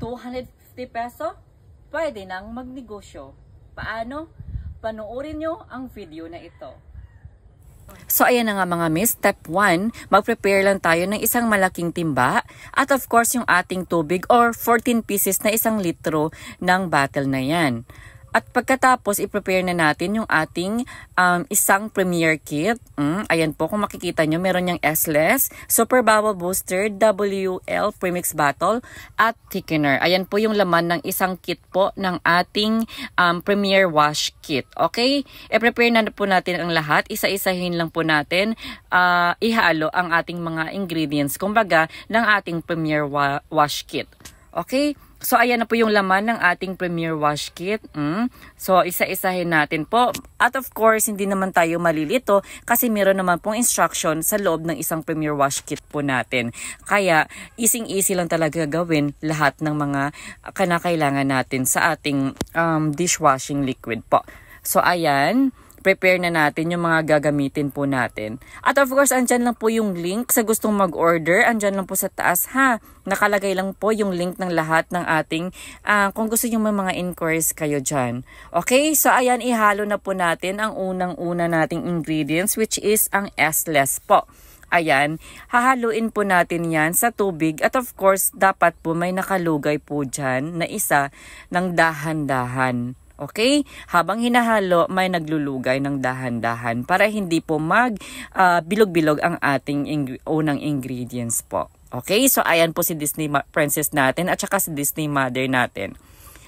250 peso, pwede nang magnegosyo. Paano? Panoorin nyo ang video na ito. So ayan na nga mga miss, step 1, mag-prepare lang tayo ng isang malaking timba at of course yung ating tubig or 14 pieces na isang litro ng bottle na yan. At pagkatapos, i-prepare na natin yung ating um, isang premier kit. Mm, ayan po, kung makikita nyo, meron niyang S-Less, Super Bubble Booster, WL Premix Battle, at Thickener. Ayan po yung laman ng isang kit po ng ating um, premier wash kit. Okay? I-prepare na po natin ang lahat. Isa-isahin lang po natin uh, ihalo ang ating mga ingredients, kumbaga, ng ating premier wa wash kit. Okay? So, ayan na po yung laman ng ating Premier Wash Kit. Mm. So, isa-isahin natin po. At of course, hindi naman tayo malilito kasi meron naman pong instruction sa loob ng isang Premier Wash Kit po natin. Kaya, easing-easy lang talaga gawin lahat ng mga kanakailangan natin sa ating um, dishwashing liquid po. So, ayan prepare na natin yung mga gagamitin po natin. At of course, andyan lang po yung link sa gustong mag-order. Andyan lang po sa taas ha. Nakalagay lang po yung link ng lahat ng ating uh, kung gusto nyo may mga inquiries kayo dyan. Okay, so ayan ihalo na po natin ang unang-una nating ingredients which is ang S-less po. Ayan, hahaluin po natin yan sa tubig at of course dapat po may nakalugay po dyan na isa ng dahan-dahan. Okay? Habang hinahalo, may naglulugay ng dahan-dahan para hindi po mag uh, bilog-bilog ang ating ing unang ingredients po. Okay? So, ayan po si Disney princess natin at saka si Disney mother natin.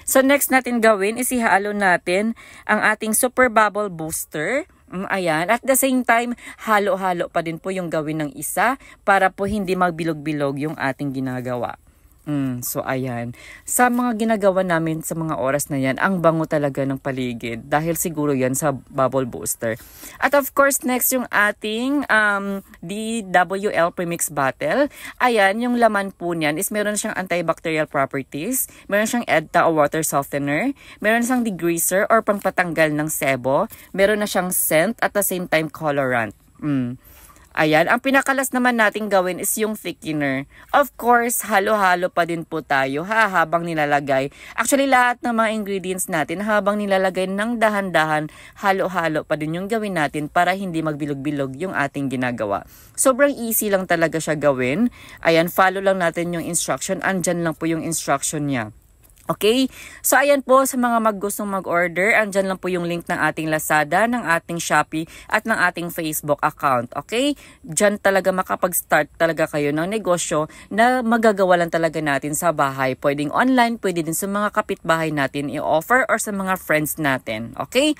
So, next natin gawin is ihalo natin ang ating super bubble booster. Mm, ayan. At the same time, halo-halo pa din po yung gawin ng isa para po hindi magbilog-bilog yung ating ginagawa. Mm, so ayan, sa mga ginagawa namin sa mga oras na yan, ang bango talaga ng paligid dahil siguro yan sa bubble booster. At of course, next yung ating um, DWL Premix bottle. Ayan, yung laman po niyan is meron siyang antibacterial properties, meron siyang EDTA o water softener, meron siyang degreaser or pangpatanggal ng sebo, meron na siyang scent at the same time colorant. Mm. Ayan, ang pinakalas naman natin gawin is yung thickener. Of course, halo-halo pa din po tayo ha, habang nilalagay. Actually, lahat ng mga ingredients natin habang nilalagay ng dahan-dahan, halo-halo pa din yung gawin natin para hindi magbilog-bilog yung ating ginagawa. Sobrang easy lang talaga siya gawin. Ayan, follow lang natin yung instruction. Andyan lang po yung instruction niya. Okay? So, ayan po sa mga maggustong mag-order, andyan lang po yung link ng ating Lazada, ng ating Shopee, at ng ating Facebook account. Okay? Diyan talaga makapag-start talaga kayo ng negosyo na magagawa lang talaga natin sa bahay. Pwedeng online, pwede din sa mga kapitbahay natin i-offer or sa mga friends natin. Okay?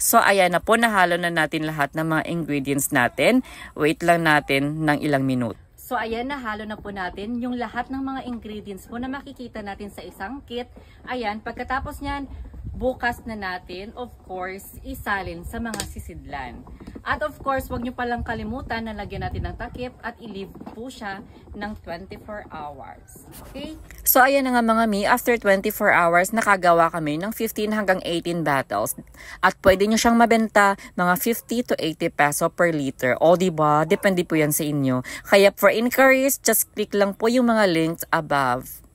So, ayan na po, nahalo na natin lahat ng mga ingredients natin. Wait lang natin ng ilang minuto. So ayan, na halo na po natin yung lahat ng mga ingredients po na makikita natin sa isang kit. Ayan, pagkatapos niyan, bukas na natin, of course, isalin sa mga sisidlan. At of course, wag nyo palang kalimutan na lagyan natin ng takip at i-leave po siya ng 24 hours. Okay? So ayan na nga mga mi, after 24 hours, nakagawa kami ng 15 hanggang 18 battles. At pwede nyo siyang mabenta mga 50 to 80 peso per liter. O diba? Depende po yan sa inyo. Kaya for inquiries, just click lang po yung mga links above.